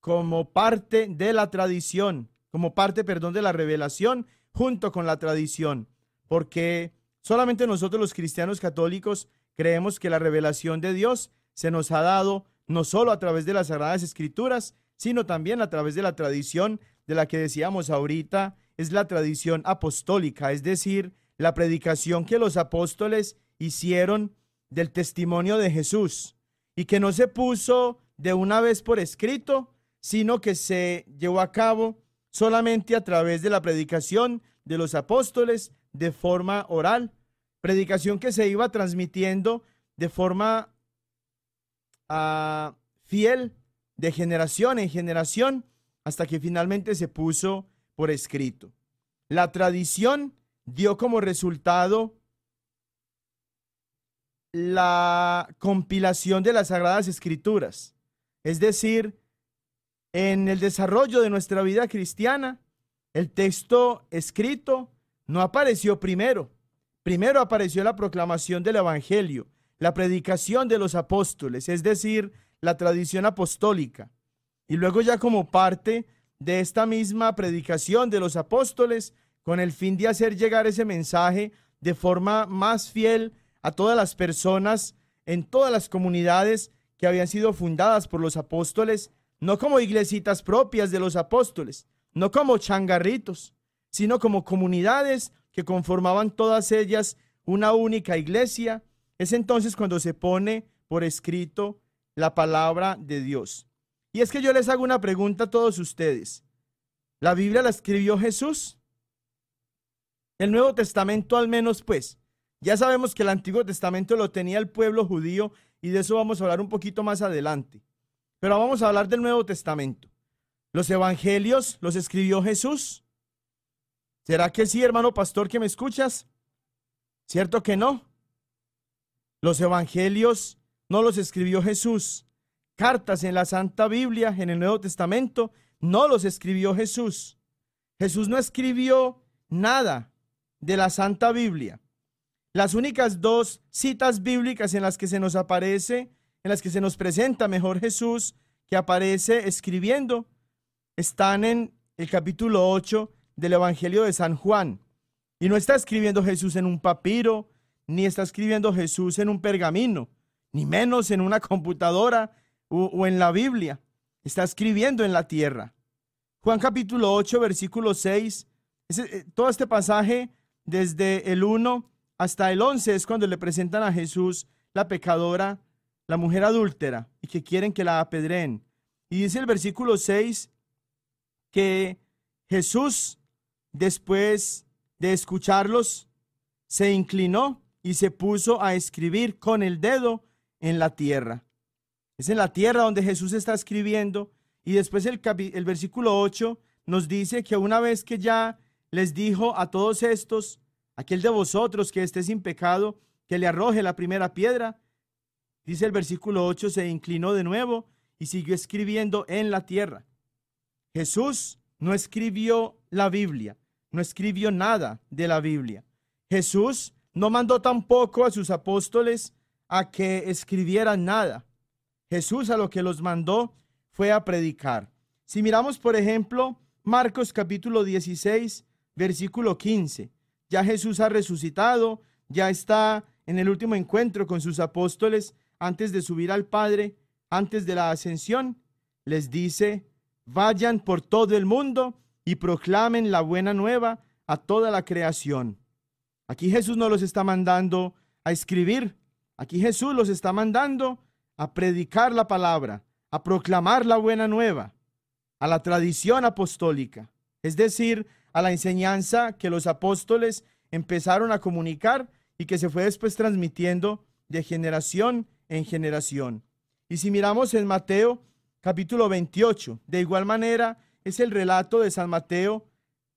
como parte de la tradición, como parte, perdón, de la revelación junto con la tradición, porque Solamente nosotros los cristianos católicos creemos que la revelación de Dios se nos ha dado no solo a través de las Sagradas Escrituras, sino también a través de la tradición de la que decíamos ahorita, es la tradición apostólica, es decir, la predicación que los apóstoles hicieron del testimonio de Jesús y que no se puso de una vez por escrito, sino que se llevó a cabo solamente a través de la predicación de los apóstoles, de forma oral, predicación que se iba transmitiendo de forma ah, fiel de generación en generación hasta que finalmente se puso por escrito. La tradición dio como resultado la compilación de las Sagradas Escrituras. Es decir, en el desarrollo de nuestra vida cristiana, el texto escrito no apareció primero. Primero apareció la proclamación del Evangelio, la predicación de los apóstoles, es decir, la tradición apostólica. Y luego ya como parte de esta misma predicación de los apóstoles, con el fin de hacer llegar ese mensaje de forma más fiel a todas las personas en todas las comunidades que habían sido fundadas por los apóstoles, no como iglesitas propias de los apóstoles, no como changarritos, sino como comunidades que conformaban todas ellas una única iglesia. Es entonces cuando se pone por escrito la palabra de Dios. Y es que yo les hago una pregunta a todos ustedes. ¿La Biblia la escribió Jesús? El Nuevo Testamento al menos, pues. Ya sabemos que el Antiguo Testamento lo tenía el pueblo judío y de eso vamos a hablar un poquito más adelante. Pero vamos a hablar del Nuevo Testamento. ¿Los evangelios los escribió Jesús? ¿Será que sí, hermano pastor, que me escuchas? ¿Cierto que no? Los evangelios no los escribió Jesús. Cartas en la Santa Biblia, en el Nuevo Testamento, no los escribió Jesús. Jesús no escribió nada de la Santa Biblia. Las únicas dos citas bíblicas en las que se nos aparece, en las que se nos presenta mejor Jesús, que aparece escribiendo, están en el capítulo 8 del Evangelio de San Juan. Y no está escribiendo Jesús en un papiro, ni está escribiendo Jesús en un pergamino, ni menos en una computadora o, en la Biblia. Está escribiendo en la tierra. Juan capítulo 8, versículo 6. Eh, todo este pasaje, desde el 1 hasta el 11, es cuando le presentan a Jesús la pecadora, la mujer adúltera, y que quieren que la apedreen. Y dice el versículo 6 que Jesús Después de escucharlos, se inclinó y se puso a escribir con el dedo en la tierra. Es en la tierra donde Jesús está escribiendo y después el, versículo 8 nos dice que una vez que ya les dijo a todos estos, aquel de vosotros que esté sin pecado, que le arroje la primera piedra, dice el versículo 8, se inclinó de nuevo y siguió escribiendo en la tierra. Jesús no escribió la Biblia, no escribió nada de la Biblia. Jesús no mandó tampoco a sus apóstoles a que escribieran nada. Jesús a lo que los mandó fue a predicar. Si miramos, por ejemplo, Marcos capítulo 16, versículo 15, ya Jesús ha resucitado, ya está en el último encuentro con sus apóstoles antes de subir al Padre, antes de la ascensión, les dice, vayan por todo el mundo y proclamen la buena nueva a toda la creación. Aquí Jesús no los está mandando a escribir, aquí Jesús los está mandando a predicar la palabra, a proclamar la buena nueva, a la tradición apostólica, es decir, a la enseñanza que los apóstoles empezaron a comunicar y que se fue después transmitiendo de generación en generación. Y si miramos en Mateo capítulo 28, de igual manera es el relato de San Mateo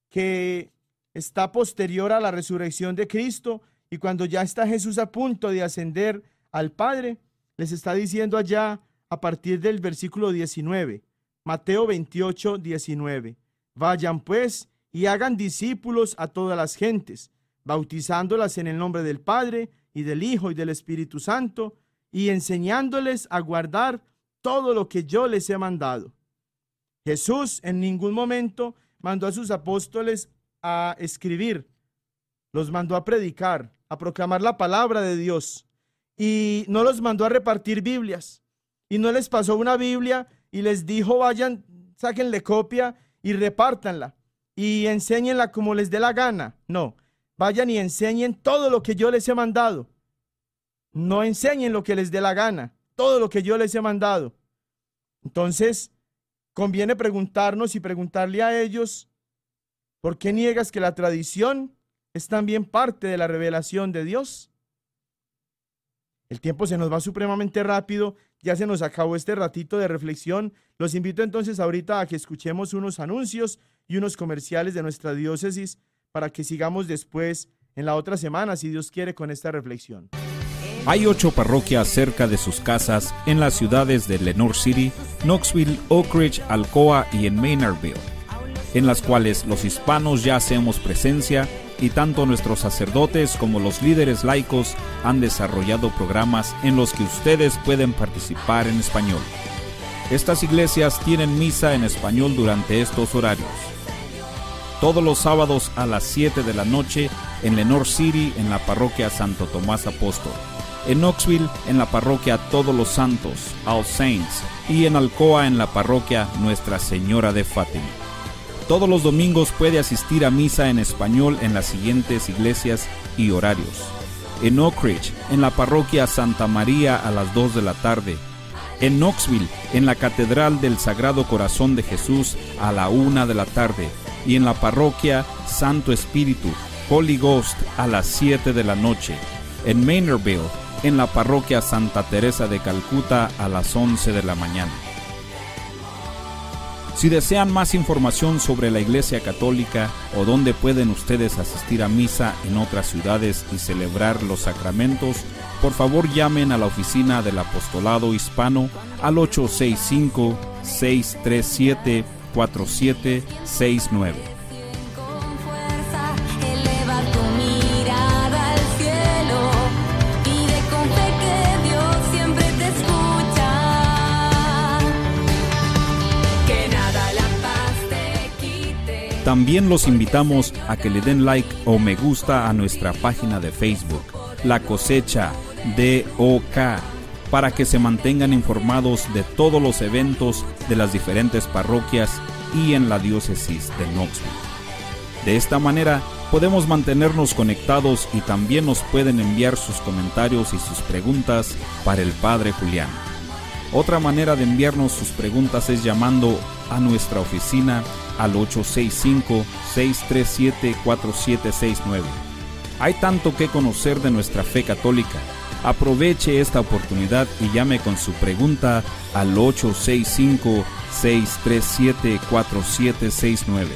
que está posterior a la resurrección de Cristo y cuando ya está Jesús a punto de ascender al Padre, les está diciendo allá a partir del versículo 19, Mateo 28, 19, vayan pues y hagan discípulos a todas las gentes, bautizándolas en el nombre del Padre y del Hijo y del Espíritu Santo, y enseñándoles a guardar todo lo que yo les he mandado. Jesús en ningún momento mandó a sus apóstoles a escribir, los mandó a predicar, a proclamar la palabra de Dios y no los mandó a repartir Biblias y no les pasó una Biblia y les dijo vayan, sáquenle copia y repártanla y enséñenla como les dé la gana. No, vayan y enseñen todo lo que yo les he mandado. No enseñen lo que les dé la gana, todo lo que yo les he mandado. Entonces, Conviene preguntarnos y preguntarle a ellos, ¿por qué niegas que la tradición es también parte de la revelación de Dios? El tiempo se nos va supremamente rápido, ya se nos acabó este ratito de reflexión. Los invito entonces ahorita a que escuchemos unos anuncios y unos comerciales de nuestra diócesis para que sigamos después en la otra semana, si Dios quiere, con esta reflexión. Hay ocho parroquias cerca de sus casas en las ciudades de Lenoir City, Knoxville, Oak Ridge, Alcoa y en Maynardville, en las cuales los hispanos ya hacemos presencia y tanto nuestros sacerdotes como los líderes laicos han desarrollado programas en los que ustedes pueden participar en español. Estas iglesias tienen misa en español durante estos horarios. Todos los sábados a las 7 de la noche en Lenore City en la parroquia Santo Tomás Apóstol en Knoxville en la parroquia Todos los Santos, All Saints, y en Alcoa en la parroquia Nuestra Señora de Fátima. Todos los domingos puede asistir a misa en español en las siguientes iglesias y horarios. En Oak Ridge, en la parroquia Santa María a las 2 de la tarde. En Knoxville, en la Catedral del Sagrado Corazón de Jesús a la 1 de la tarde. Y en la parroquia Santo Espíritu, Holy Ghost, a las 7 de la noche. En Maynardville, en la parroquia Santa Teresa de Calcuta a las 11 de la mañana. Si desean más información sobre la Iglesia Católica o dónde pueden ustedes asistir a misa en otras ciudades y celebrar los sacramentos, por favor llamen a la oficina del Apostolado Hispano al 865-637-4769. También los invitamos a que le den like o me gusta a nuestra página de Facebook, La Cosecha de DOK, para que se mantengan informados de todos los eventos de las diferentes parroquias y en la diócesis de Knoxville. De esta manera podemos mantenernos conectados y también nos pueden enviar sus comentarios y sus preguntas para el Padre Julián. Otra manera de enviarnos sus preguntas es llamando a nuestra oficina al 865-637-4769. Hay tanto que conocer de nuestra fe católica. Aproveche esta oportunidad y llame con su pregunta al 865-637-4769.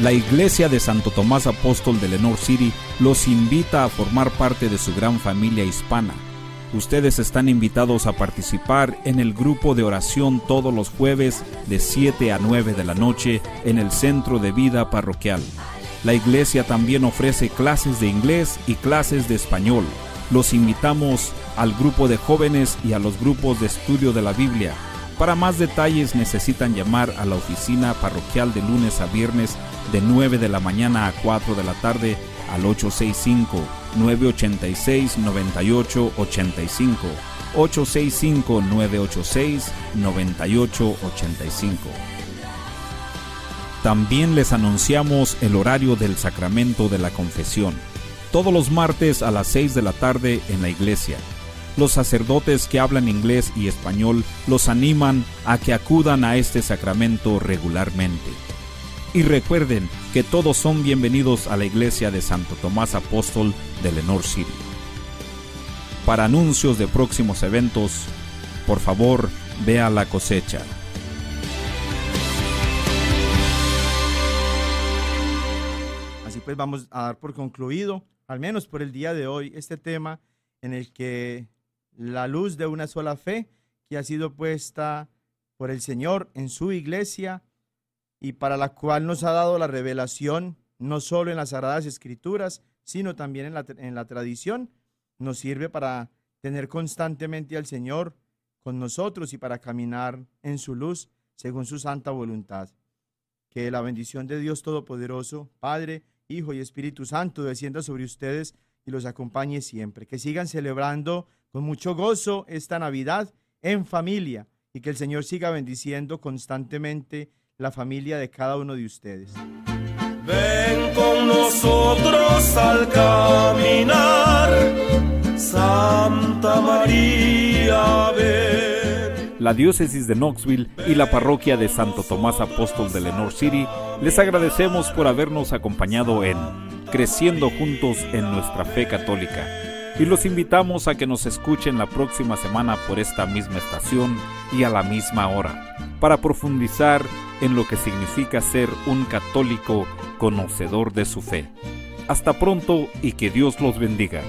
la iglesia de Santo Tomás Apóstol de Lenore City los invita a formar parte de su gran familia hispana. Ustedes están invitados a participar en el grupo de oración todos los jueves de 7 a 9 de la noche en el Centro de Vida Parroquial. La iglesia también ofrece clases de inglés y clases de español. Los invitamos al grupo de jóvenes y a los grupos de estudio de la Biblia. Para más detalles necesitan llamar a la oficina parroquial de lunes a viernes de 9 de la mañana a 4 de la tarde al 865-986-9885. 865-986-9885. También les anunciamos el horario del sacramento de la confesión, todos los martes a las 6 de la tarde en la iglesia. Los sacerdotes que hablan inglés y español los animan a que acudan a este sacramento regularmente. Y recuerden que todos son bienvenidos a la iglesia de Santo Tomás Apóstol de Lenor City. Para anuncios de próximos eventos, por favor, vea la cosecha. Así pues vamos a dar por concluido, al menos por el día de hoy, este tema en el que la luz de una sola fe que ha sido puesta por el Señor en su iglesia y para la cual nos ha dado la revelación no solo en las Sagradas Escrituras, sino también en la, tradición, nos sirve para tener constantemente al Señor con nosotros y para caminar en su luz según su santa voluntad. Que la bendición de Dios Todopoderoso, Padre, Hijo y Espíritu Santo descienda sobre ustedes y los acompañe siempre. Que sigan celebrando con mucho gozo esta Navidad en familia y que el Señor siga bendiciendo constantemente la familia de cada uno de ustedes. Ven con nosotros al caminar, Santa María, La diócesis de Knoxville y la parroquia de Santo Tomás Apóstol de Lenore City les agradecemos por habernos acompañado en Creciendo Juntos en nuestra Fe Católica y los invitamos a que nos escuchen la próxima semana por esta misma estación y a la misma hora, para profundizar en lo que significa ser un católico conocedor de su fe. Hasta pronto y que Dios los bendiga.